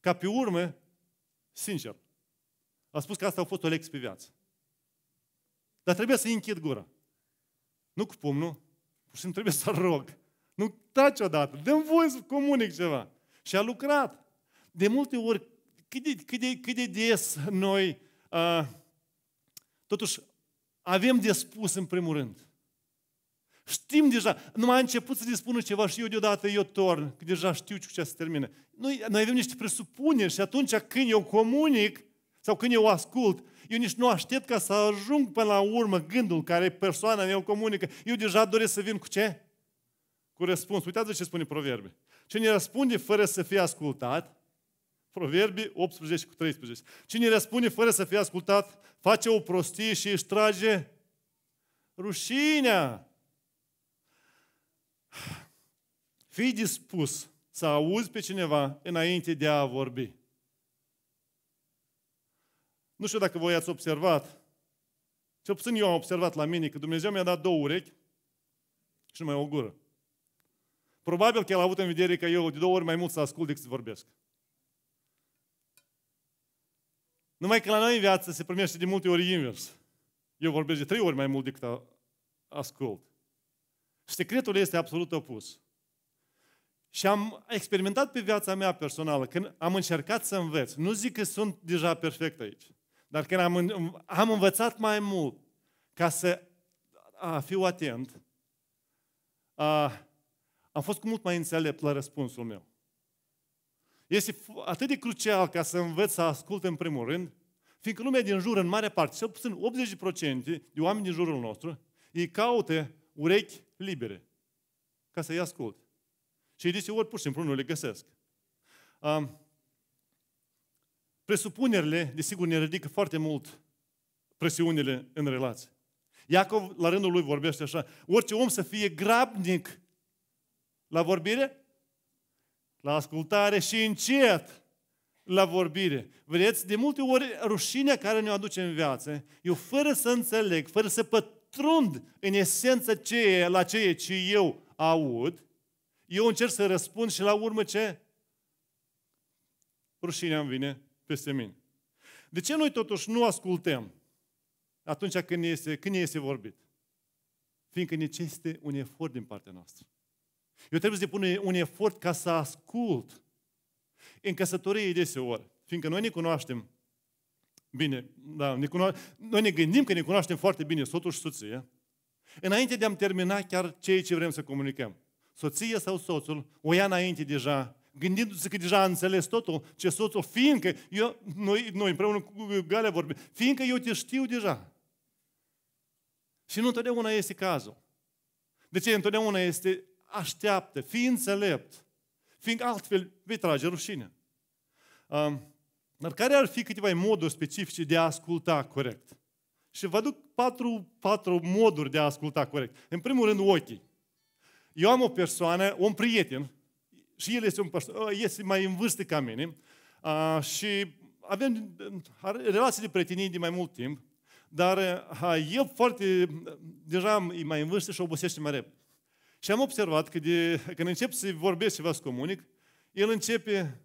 ca pe urmă, sincer, a spus că asta a fost o lecție pe viață. Dar trebuie să-i închid gura. Nu cu pumnul, pur și simplu trebuie să rog. Nu taci odată, Dă-mi voie să comunic ceva. Și a lucrat. De multe ori, cât de, cât de, cât de des noi, uh, totuși, avem de spus în primul rând. Știm deja, numai a început să dispună ceva și eu deodată eu torn, că deja știu ce se termină. Noi, noi avem niște presupuneri și atunci când eu comunic sau când eu ascult, eu nici nu aștept ca să ajung până la urmă gândul care persoana mea o comunică. Eu deja doresc să vin cu ce? cu răspuns. Uitați-vă ce spune Proverbe. Cine răspunde fără să fie ascultat, Proverbe 18 cu 13. Cine răspunde fără să fie ascultat, face o prostie și își trage rușinea. Fii dispus să auzi pe cineva înainte de a vorbi. Nu știu dacă voi ați observat, cel puțin eu am observat la mine, că Dumnezeu mi-a dat două urechi și numai o gură. Probabil că el a avut în vedere că eu de două ori mai mult să ascult decât să vorbesc. Numai că la noi în viață se primește de multe ori invers. Eu vorbesc de trei ori mai mult decât ascult. Și secretul este absolut opus. Și am experimentat pe viața mea personală, când am încercat să învăț, nu zic că sunt deja perfect aici, dar când am, am învățat mai mult ca să a, fiu atent, a, am fost cu mult mai înțelept la răspunsul meu. Este atât de crucial ca să învăț să ascult în primul rând, fiindcă lumea din jur, în mare parte, cel puțin 80% de oameni din jurul nostru, îi caută urechi libere ca să-i ascult. Și ori pur și simplu nu le găsesc. Um, presupunerile, desigur, ne ridică foarte mult presiunile în relație. Iacov, la rândul lui, vorbește așa. Orice om să fie grabnic la vorbire, la ascultare și încet la vorbire. Vedeți, de multe ori rușinea care ne-o aduce în viață, eu fără să înțeleg, fără să pătrund în esență ce e, la ce e ce eu aud, eu încerc să răspund și la urmă ce? Rușinea îmi vine peste mine. De ce noi totuși nu ascultăm atunci când ne este, când ne este vorbit? Fiindcă ne este un efort din partea noastră. Eu trebuie să depun un efort ca să ascult. În căsătorie deseori, fiindcă noi ne cunoaștem bine, da, ne cuno- noi ne gândim că ne cunoaștem foarte bine soțul și soție, înainte de a-mi termina chiar ceea ce vrem să comunicăm. Soție sau soțul o ia înainte deja gândindu-se că deja a înțeles totul, ce soțul, fiindcă eu, noi, noi împreună cu Galea vorbim, fiindcă eu te știu deja. Și nu întotdeauna este cazul. De ce? Întotdeauna este așteaptă, fii înțelept, fiindcă altfel vei trage rușine. Um, dar care ar fi câteva moduri specifice de a asculta corect? Și vă duc patru, patru moduri de a asculta corect. În primul rând, ochii. Eu am o persoană, un prieten, și el este, un perso- uh, este mai în vârstă ca mine, uh, și avem uh, relații de prietenie de mai mult timp, dar eu foarte, deja e mai în vârstă și obosește mai repede. Și am observat că de, când încep să vorbesc ceva, să comunic, el începe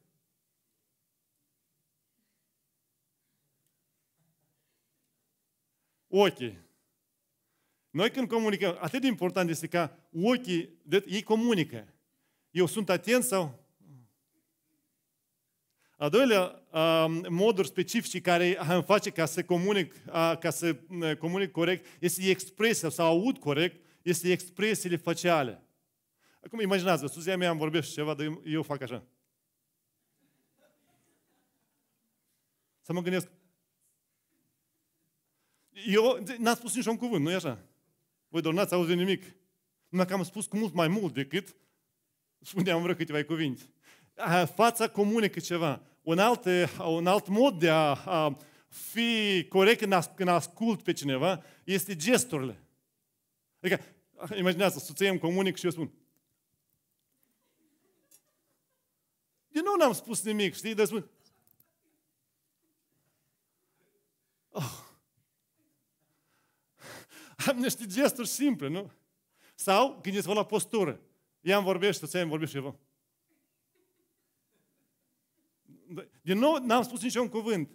ochii. Noi când comunicăm, atât de important este ca ochii, de, ei comunică. Eu sunt atent sau... A doilea moduri specifice care îmi face ca să comunic, ca să comunic corect este expresia sau aud corect este expresiile faciale. Acum imaginați-vă, suzia mea îmi vorbește ceva, dar eu, fac așa. Să mă gândesc. Eu n-am spus niciun cuvânt, nu e așa? Voi doar n-ați auzit nimic. Numai că am spus cu mult mai mult decât spuneam vreo câteva cuvinte. Fața comunică ceva. Un alt, un alt mod de a, a fi corect când, când ascult pe cineva este gesturile. Adică Imaginează, soția îmi comunic și eu spun. Din nou n-am spus nimic, știi? Dar spun, Oh. Am niște gesturi simple, nu? Sau când ești la postură. Ea îmi vorbește, soția îmi vorbește și eu. Din nou, n-am spus niciun cuvânt.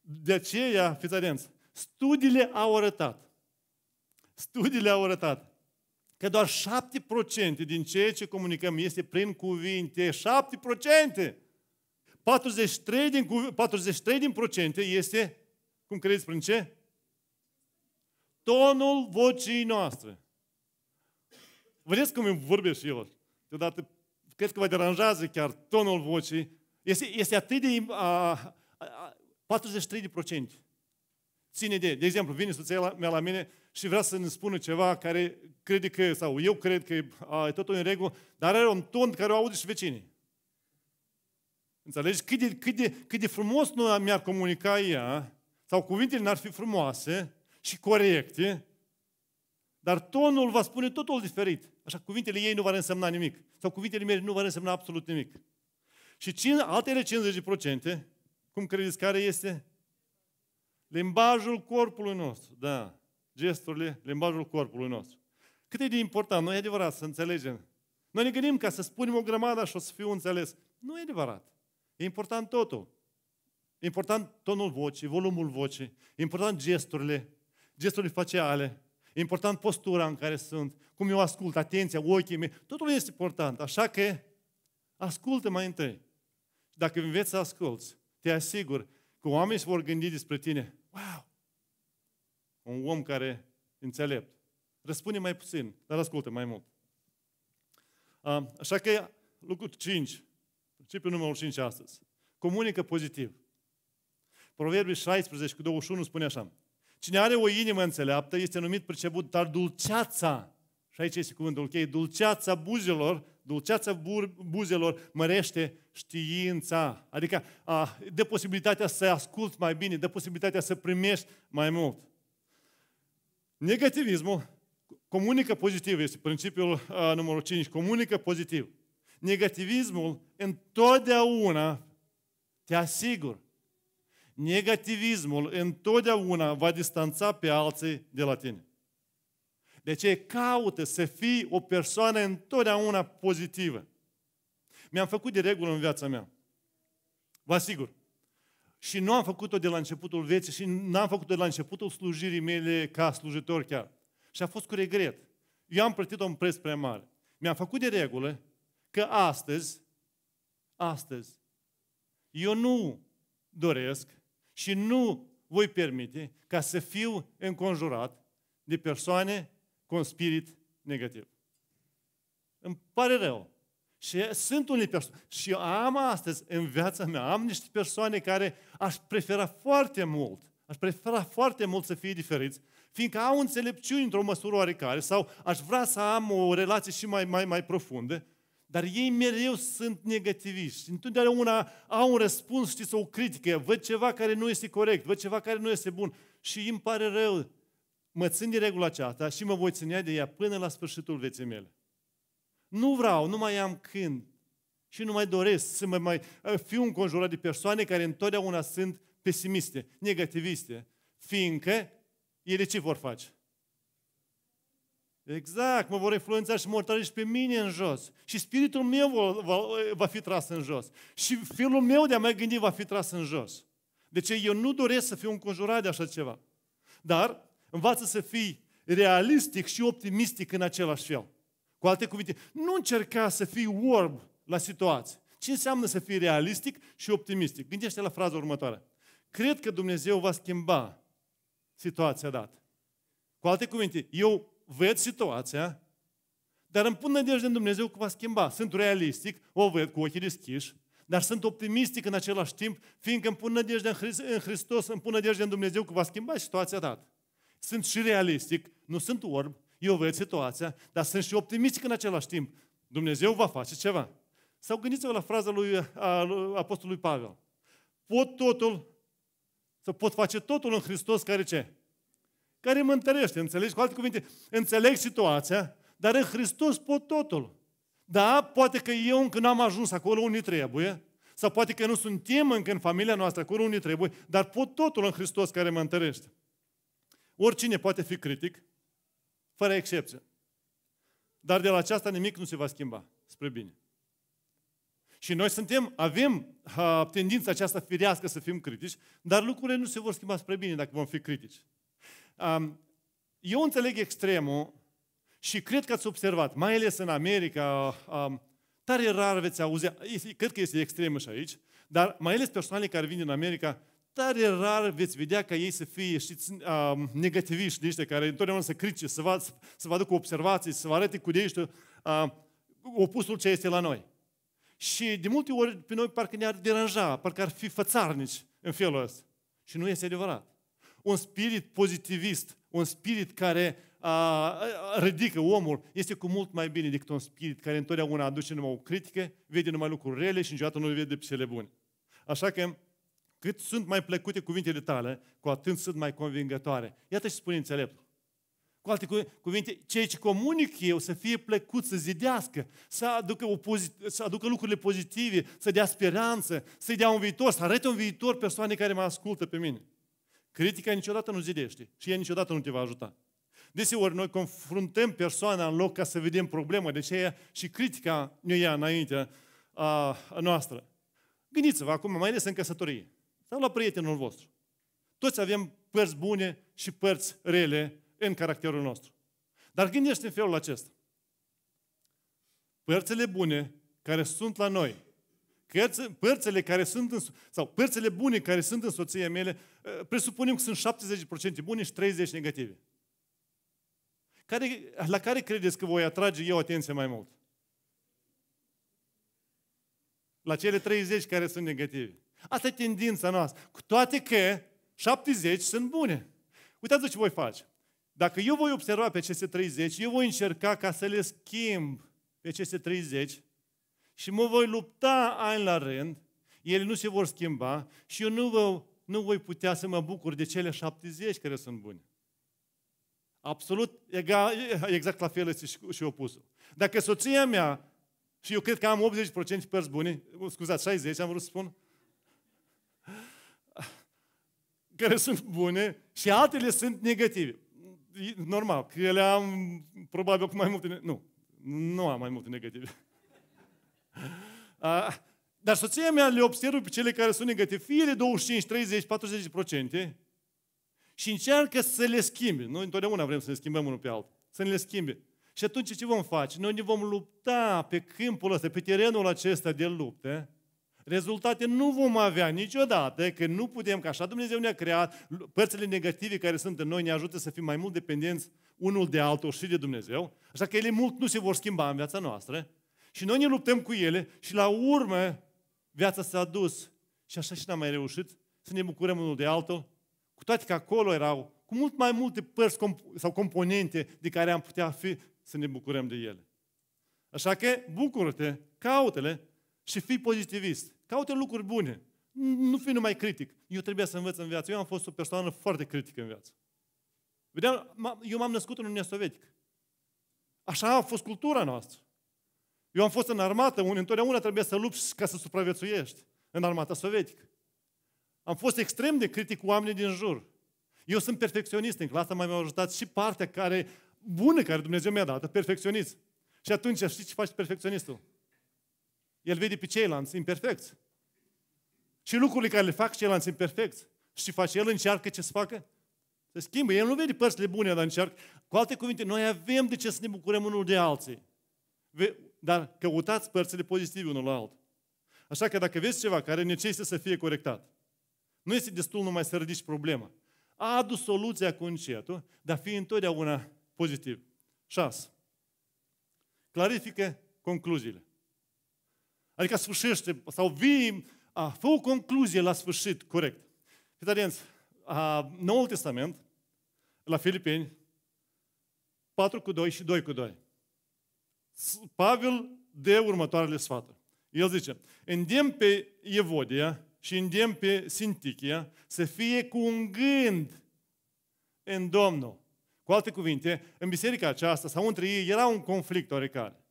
De aceea, fiți atenți, studiile au arătat. Studiile au arătat că doar 7% din ceea ce comunicăm este prin cuvinte. 7%! 43 din, 43 din procente este, cum credeți, prin ce? Tonul vocii noastre. Vedeți cum îmi vorbesc eu? Deodată, cred că vă deranjează chiar tonul vocii. Este, este atât de... A, a, a 43 de procente. Ține de, de exemplu, vine soția mea la mine și vrea să ne spună ceva care crede că, sau eu cred că a, e totul în regulă, dar are un ton care o aude și vecinii. Înțelegi? Cât de, cât de, cât de frumos nu mi-ar comunica ea, sau cuvintele n-ar fi frumoase și corecte, dar tonul va spune totul diferit. Așa, cuvintele ei nu vor însemna nimic. Sau cuvintele mele nu vor însemna absolut nimic. Și cine, altele 50%, cum credeți care este? Limbajul corpului nostru, da gesturile, limbajul corpului nostru. Cât e de important, nu e adevărat să înțelegem. Noi ne gândim ca să spunem o grămadă și o să fiu înțeles. Nu e adevărat. E important totul. E important tonul vocii, volumul vocii, e important gesturile, gesturile faciale, e important postura în care sunt, cum eu ascult, atenția, ochii mei, totul este important. Așa că ascultă mai întâi. Dacă înveți să asculți, te asigur că oamenii se vor gândi despre tine. Wow! un om care înțelept. Răspune mai puțin, dar ascultă mai mult. Așa că lucru 5, principiul numărul 5 astăzi. Comunică pozitiv. Proverbii 16 cu 21 spune așa. Cine are o inimă înțeleaptă este numit priceput, dar dulceața, și aici este cuvântul okay, dulceața buzelor, dulceața buzelor mărește știința. Adică a, de posibilitatea să asculți mai bine, de posibilitatea să primești mai mult. Negativismul comunică pozitiv, este principiul numărul 5, comunică pozitiv. Negativismul întotdeauna te asigur. Negativismul întotdeauna va distanța pe alții de la tine. De deci, ce caută să fii o persoană întotdeauna pozitivă. Mi-am făcut de regulă în viața mea. Vă asigur, și nu am făcut-o de la începutul vieții și n-am făcut-o de la începutul slujirii mele ca slujitor chiar. Și a fost cu regret. Eu am plătit un preț prea mare. Mi-am făcut de regulă că astăzi, astăzi, eu nu doresc și nu voi permite ca să fiu înconjurat de persoane cu un spirit negativ. Îmi pare rău. Și sunt unii persoane. Și eu am astăzi în viața mea, am niște persoane care aș prefera foarte mult, aș prefera foarte mult să fie diferiți, fiindcă au înțelepciuni într-o măsură oarecare sau aș vrea să am o relație și mai, mai, mai profundă, dar ei mereu sunt negativiști. Întotdeauna au un răspuns, știți, o critică, văd ceva care nu este corect, văd ceva care nu este bun și îmi pare rău. Mă țin de regula aceasta și mă voi ține de ea până la sfârșitul vieții mele. Nu vreau, nu mai am când. Și nu mai doresc să mă mai fiu înconjurat de persoane care întotdeauna sunt pesimiste, negativiste, fiindcă ele ce vor face? Exact, mă vor influența și mă vor și pe mine în jos. Și spiritul meu va, va, va fi tras în jos. Și felul meu de a mai gândi va fi tras în jos. Deci eu nu doresc să fiu înconjurat de așa ceva. Dar învață să fii realistic și optimistic în același fel. Cu alte cuvinte, nu încerca să fii orb la situație. Ce înseamnă să fii realistic și optimistic? Gândește la fraza următoare. Cred că Dumnezeu va schimba situația dată. Cu alte cuvinte, eu văd situația, dar îmi pun nădejde în Dumnezeu că va schimba. Sunt realistic, o văd cu ochii deschiși, dar sunt optimistic în același timp, fiindcă îmi pun nădejde în, Hrist- în Hristos, îmi pun nădejde în Dumnezeu că va schimba situația dată. Sunt și realistic, nu sunt orb, eu văd situația, dar sunt și că în același timp. Dumnezeu va face ceva. Sau gândiți-vă la fraza lui, a, a, Apostolului Pavel. Pot totul, să pot face totul în Hristos care ce? Care mă întărește, înțelegi? Cu alte cuvinte, înțeleg situația, dar în Hristos pot totul. Da, poate că eu încă n-am ajuns acolo unde trebuie, sau poate că nu suntem încă în familia noastră acolo unde trebuie, dar pot totul în Hristos care mă întărește. Oricine poate fi critic, fără excepție. Dar de la aceasta nimic nu se va schimba spre bine. Și noi suntem, avem a, tendința aceasta firească să fim critici, dar lucrurile nu se vor schimba spre bine dacă vom fi critici. A, eu înțeleg extremul și cred că ați observat, mai ales în America, a, tare rar veți auzi, cred că este extremă și aici, dar mai ales persoanele care vin din America tare rar veți vedea ca ei să fie, știți, negativiști de ăștia care întotdeauna să critice, să vă, să vă aducă observații, să vă arate cu de opusul ce este la noi. Și de multe ori pe noi parcă ne-ar deranja, parcă ar fi fățarnici în felul ăsta. Și nu este adevărat. Un spirit pozitivist, un spirit care a, ridică omul, este cu mult mai bine decât un spirit care întotdeauna aduce numai o critică, vede numai lucruri rele și niciodată nu vede pe cele bune. Așa că cât sunt mai plăcute cuvintele tale, cu atât sunt mai convingătoare. Iată ce spune înțeleptul. Cu alte cuvinte, cei ce comunic eu să fie plăcut, să zidească, să aducă, o pozit- să aducă lucrurile pozitive, să dea speranță, să-i dea un viitor, să arate un viitor persoanei care mă ascultă pe mine. Critica niciodată nu zidește și ea niciodată nu te va ajuta. Deseori noi confruntăm persoana în loc ca să vedem problema, de ce aceea și critica nu ia înaintea a noastră. Gândiți-vă acum, mai ales în căsătorie. Sau la prietenul vostru. Toți avem părți bune și părți rele în caracterul nostru. Dar gândește în felul acesta. Părțile bune care sunt la noi, părțile care sunt în, sau părțile bune care sunt în soția mele, ă, presupunem că sunt 70% bune și 30% negative. Care, la care credeți că voi atrage eu atenție mai mult? La cele 30 care sunt negative. Asta e tendința noastră. Cu toate că 70 sunt bune. Uitați-vă ce voi face. Dacă eu voi observa pe aceste 30, eu voi încerca ca să le schimb pe aceste 30 și mă voi lupta ani la rând, ele nu se vor schimba și eu nu, vă, nu voi putea să mă bucur de cele 70 care sunt bune. Absolut egal, exact la fel este și, opusul. Dacă soția mea, și eu cred că am 80% părți bune, scuzați, 60 am vrut să spun, care sunt bune și altele sunt negative. Normal, că ele am probabil cu mai multe... Nu, nu am mai multe negative. dar soția mea le observă pe cele care sunt negative, fie de 25, 30, 40 procente, și încearcă să le schimbe. Noi întotdeauna vrem să ne schimbăm unul pe altul. Să ne le schimbe. Și atunci ce vom face? Noi ne vom lupta pe câmpul ăsta, pe terenul acesta de luptă, Rezultate nu vom avea niciodată, că nu putem, că așa Dumnezeu ne-a creat, părțile negative care sunt în noi ne ajută să fim mai mult dependenți unul de altul și de Dumnezeu, așa că ele mult nu se vor schimba în viața noastră și noi ne luptăm cu ele și la urmă viața s-a dus și așa și n-am mai reușit să ne bucurăm unul de altul, cu toate că acolo erau cu mult mai multe părți sau componente de care am putea fi să ne bucurăm de ele. Așa că bucură-te, caută-le și fii pozitivist. Caută lucruri bune. Nu fi numai critic. Eu trebuia să învăț în viață. Eu am fost o persoană foarte critică în viață. Vedeam, eu m-am născut în Uniunea Sovietică. Așa a fost cultura noastră. Eu am fost în armată, unde întotdeauna trebuie să lupți ca să supraviețuiești în armata sovietică. Am fost extrem de critic cu oamenii din jur. Eu sunt perfecționist, în clasa mai mi-a ajutat și partea care, bună care Dumnezeu mi-a dat, perfecționist. Și atunci știi ce face perfecționistul? El vede pe ceilalți imperfecți. Și lucrurile care le fac ceilalți imperfecți. Și ce face el? Încearcă ce să facă? Se schimbă. El nu vede părțile bune, dar încearcă. Cu alte cuvinte, noi avem de ce să ne bucurăm unul de alții. Dar căutați părțile pozitive unul la altul. Așa că dacă vezi ceva care necesită să fie corectat, nu este destul numai să ridici problema. A adus soluția cu încetul, dar fi întotdeauna pozitiv. 6. Clarifică concluziile. Adică sfârșește sau vii, a, fă o concluzie la sfârșit corect. Fiți atenți, Noul Testament, la Filipeni, 4 cu 2 și 2 cu 2. Pavel de următoarele sfaturi. El zice, îndemn pe Evodia și îndemn pe Sintichia să fie cu un gând în Domnul. Cu alte cuvinte, în biserica aceasta sau între ei era un conflict oarecare.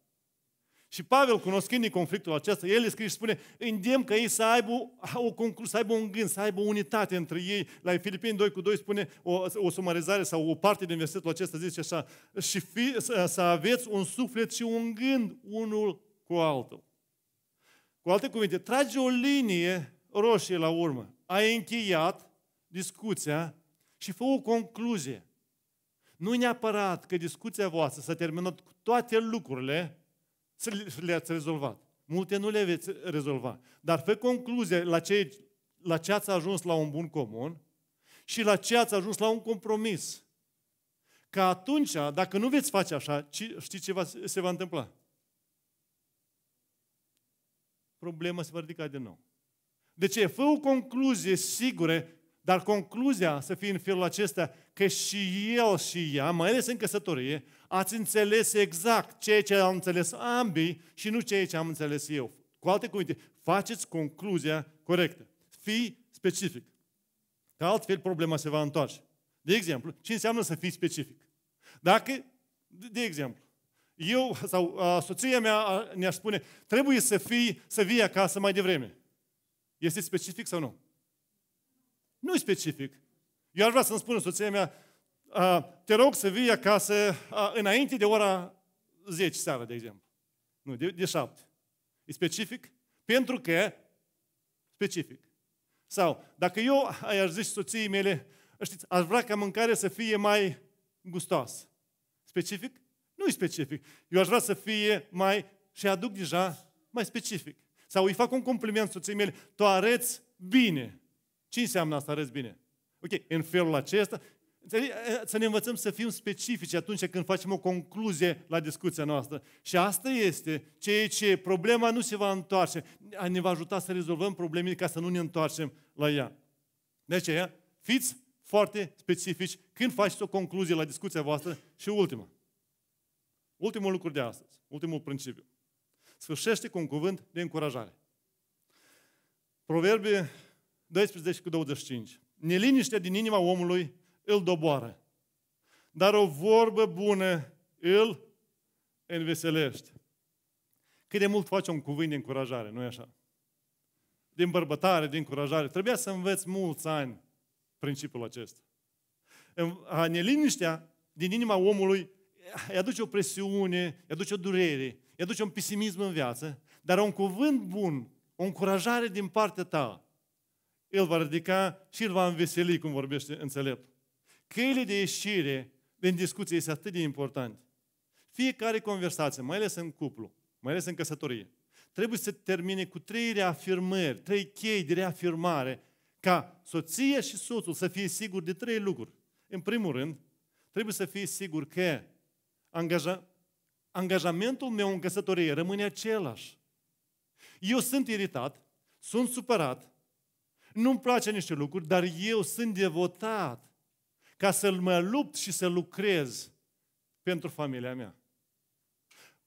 Și Pavel, cunoscând conflictul acesta, el scrie și spune, îndemn că ei să aibă, o conclu- să aibă un gând, să aibă unitate între ei. La Filipini 2 cu 2 spune o, o sumarizare sau o parte din versetul acesta zice așa, și fi, să, să aveți un suflet și un gând unul cu altul. Cu alte cuvinte, trage o linie roșie la urmă. Ai încheiat discuția și fă o concluzie. Nu neapărat că discuția voastră s-a terminat cu toate lucrurile le-ați rezolvat. Multe nu le veți rezolva. Dar fă concluzie la ce, la ce ați ajuns la un bun comun și la ce ați ajuns la un compromis. Că atunci, dacă nu veți face așa, știți ce va, se va întâmpla? Problema se va ridica din nou. De deci ce? Fă o concluzie sigură dar concluzia să fie în felul acesta că și el și ea, mai ales în căsătorie, ați înțeles exact ceea ce au înțeles ambii și nu ceea ce am înțeles eu. Cu alte cuvinte, faceți concluzia corectă. Fii specific. Că altfel problema se va întoarce. De exemplu, ce înseamnă să fii specific? Dacă, de exemplu, eu sau a, soția mea ne-ar spune, trebuie să fii, să vii acasă mai devreme. Este specific sau nu? nu specific. Eu aș vrea să-mi spună soția mea, te rog să vii acasă înainte de ora 10 seara, de exemplu. Nu, de, de 7. E specific? Pentru că specific. Sau, dacă eu aș zice soției mele, știți, aș vrea ca mâncarea să fie mai gustoasă. Specific? Nu e specific. Eu aș vrea să fie mai, și aduc deja mai specific. Sau îi fac un compliment soției mele, tu arăți bine. Ce înseamnă asta arăți bine? Ok, în felul acesta, să ne învățăm să fim specifici atunci când facem o concluzie la discuția noastră. Și asta este ceea ce problema nu se va întoarce. Ne va ajuta să rezolvăm problemele ca să nu ne întoarcem la ea. De aceea, fiți foarte specifici când faceți o concluzie la discuția voastră. Și ultima. Ultimul lucru de astăzi. Ultimul principiu. Sfârșește cu un cuvânt de încurajare. Proverbe 12 cu 25. Neliniștea din inima omului îl doboară, dar o vorbă bună îl înveselește. Cât de mult face un cuvânt de încurajare, nu-i așa? Din bărbătare, din încurajare. Trebuia să înveți mulți ani principiul acesta. Neliniștea din inima omului îi aduce o presiune, îi aduce o durere, îi aduce un pesimism în viață, dar un cuvânt bun, o încurajare din partea ta, îl va ridica și îl va înveseli, cum vorbește înțelept. Căile de ieșire din discuție este atât de important. Fiecare conversație, mai ales în cuplu, mai ales în căsătorie, trebuie să termine cu trei reafirmări, trei chei de reafirmare, ca soția și soțul să fie siguri de trei lucruri. În primul rând, trebuie să fie sigur că angaja, angajamentul meu în căsătorie rămâne același. Eu sunt iritat, sunt supărat, nu-mi place niște lucruri, dar eu sunt devotat ca să-l mă lupt și să lucrez pentru familia mea.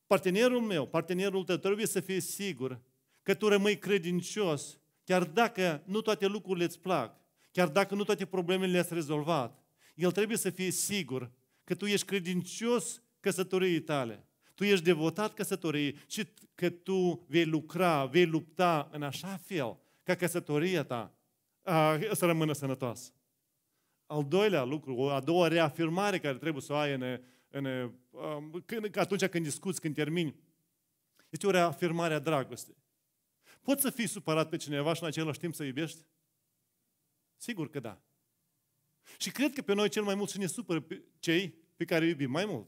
Partenerul meu, partenerul tău, trebuie să fie sigur că tu rămâi credincios, chiar dacă nu toate lucrurile îți plac, chiar dacă nu toate problemele le-ați rezolvat. El trebuie să fie sigur că tu ești credincios căsătoriei tale. Tu ești devotat căsătoriei și că tu vei lucra, vei lupta în așa fel ca căsătoria ta Ah, să rămână sănătoasă. Al doilea lucru, a doua reafirmare care trebuie să o ai în, în, um, când, atunci când discuți, când termini, este o reafirmare a dragostei. Poți să fii supărat pe cineva și în același timp să iubești? Sigur că da. Și cred că pe noi cel mai mult și ne supără pe cei pe care îi iubim mai mult.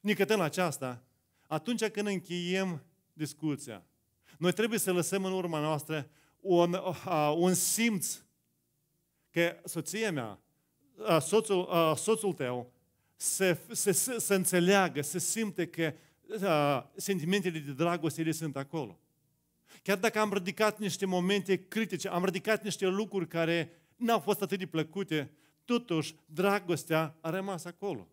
Nicătăm la aceasta, atunci când încheiem discuția, noi trebuie să lăsăm în urma noastră un, uh, uh, un simț că soția mea, uh, soțul, uh, soțul tău, se se, se, se înțeleagă, se simte că uh, sentimentele de dragoste ele sunt acolo. Chiar dacă am ridicat niște momente critice, am ridicat niște lucruri care n-au fost atât de plăcute, totuși dragostea a rămas acolo.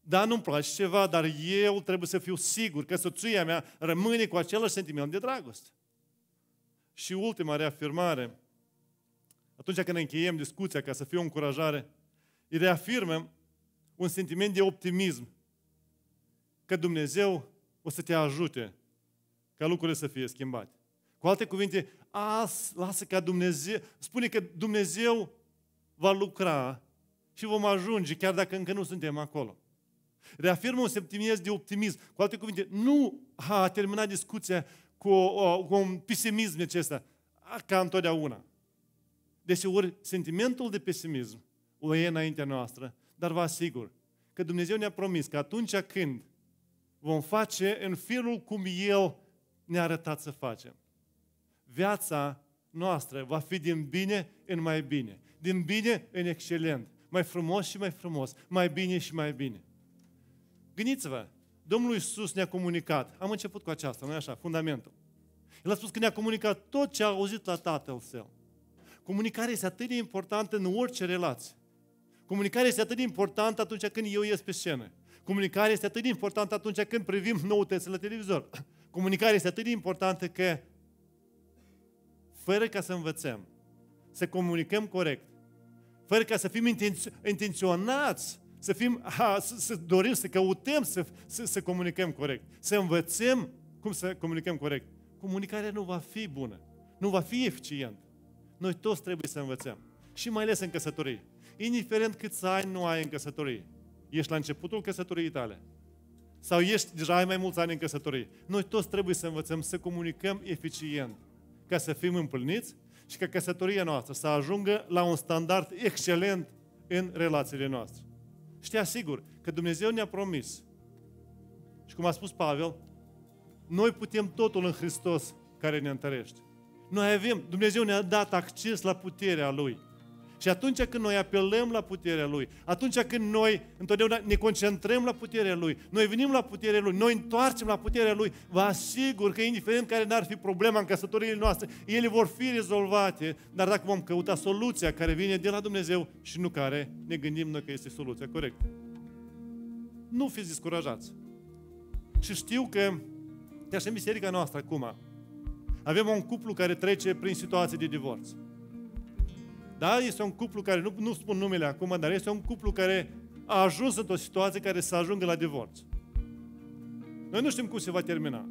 Da, nu-mi place ceva, dar eu trebuie să fiu sigur că soția mea rămâne cu același sentiment de dragoste. Și ultima reafirmare, atunci când încheiem discuția ca să fie o încurajare, îi reafirmăm un sentiment de optimism că Dumnezeu o să te ajute ca lucrurile să fie schimbate. Cu alte cuvinte, as, lasă ca Dumnezeu, spune că Dumnezeu va lucra și vom ajunge chiar dacă încă nu suntem acolo. Reafirmă un sentiment de optimism. Cu alte cuvinte, nu a terminat discuția cu, cu un pesimism acesta, ca întotdeauna. Desigur, sentimentul de pesimism o e înaintea noastră, dar vă asigur că Dumnezeu ne-a promis că atunci când vom face în felul cum El ne-a arătat să facem, viața noastră va fi din bine în mai bine, din bine în excelent, mai frumos și mai frumos, mai bine și mai bine. Gândiți-vă, Domnul Iisus ne-a comunicat. Am început cu aceasta, nu așa? Fundamentul. El a spus că ne-a comunicat tot ce a auzit la Tatăl Său. Comunicarea este atât de importantă în orice relație. Comunicarea este atât de importantă atunci când eu ies pe scenă. Comunicarea este atât de importantă atunci când privim noutățile la televizor. Comunicarea este atât de importantă că fără ca să învățăm, să comunicăm corect, fără ca să fim intenționați să, fim, a, să, să dorim, să căutăm să, să, să comunicăm corect, să învățăm cum să comunicăm corect. Comunicarea nu va fi bună, nu va fi eficientă. Noi toți trebuie să învățăm. Și mai ales în căsătorie. Indiferent câți ani nu ai în căsătorie, ești la începutul căsătoriei tale sau ești deja ai mai mulți ani în căsătorie, noi toți trebuie să învățăm să comunicăm eficient ca să fim împlniți și ca căsătoria noastră să ajungă la un standard excelent în relațiile noastre știa sigur că Dumnezeu ne-a promis. Și cum a spus Pavel, noi putem totul în Hristos care ne întărește. Noi avem, Dumnezeu ne-a dat acces la puterea Lui. Și atunci când noi apelăm la puterea Lui, atunci când noi întotdeauna ne concentrăm la puterea Lui, noi venim la puterea Lui, noi întoarcem la puterea Lui, vă asigur că indiferent care n-ar fi problema în căsătoriile noastre, ele vor fi rezolvate, dar dacă vom căuta soluția care vine de la Dumnezeu și nu care ne gândim noi că este soluția corectă. Nu fiți descurajați. Și știu că, chiar și în biserica noastră acum, avem un cuplu care trece prin situații de divorț. Da, este un cuplu care, nu, nu spun numele acum, dar este un cuplu care a ajuns într-o situație care să ajungă la divorț. Noi nu știm cum se va termina.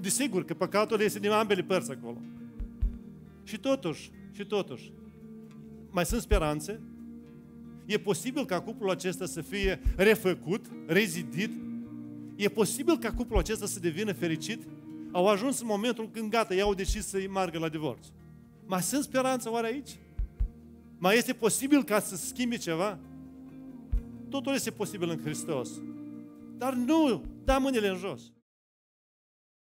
Desigur că păcatul este din ambele părți acolo. Și totuși, și totuși, mai sunt speranțe? E posibil ca cuplul acesta să fie refăcut, rezidit? E posibil ca cuplul acesta să devină fericit? Au ajuns în momentul când gata, ei au decis să-i margă la divorț. Mai sunt speranță oare aici? Mai este posibil ca să schimbi ceva? Totul este posibil în Hristos. Dar nu da mâinile în jos.